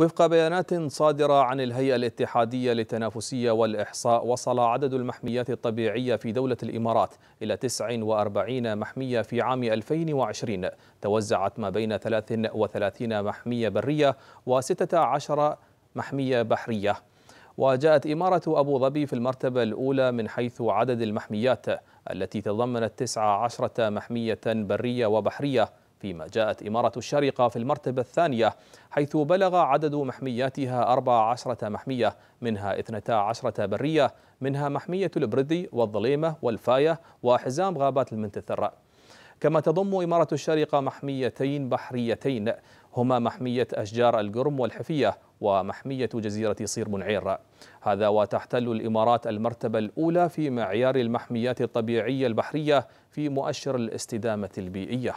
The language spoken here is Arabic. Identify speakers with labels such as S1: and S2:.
S1: وفق بيانات صادرة عن الهيئة الاتحادية للتنافسية والإحصاء وصل عدد المحميات الطبيعية في دولة الإمارات إلى 49 محمية في عام 2020 توزعت ما بين 33 محمية برية و16 محمية بحرية وجاءت إمارة أبو ظبي في المرتبة الأولى من حيث عدد المحميات التي تضمنت 19 محمية برية وبحرية فيما جاءت إمارة الشارقة في المرتبة الثانية حيث بلغ عدد محمياتها 14 محمية منها 12 برية منها محمية البردي والظليمة والفاية وحزام غابات المنتثرة كما تضم إمارة الشارقة محميتين بحريتين هما محمية أشجار القرم والحفية ومحمية جزيرة صير منعير هذا وتحتل الإمارات المرتبة الأولى في معيار المحميات الطبيعية البحرية في مؤشر الاستدامة البيئية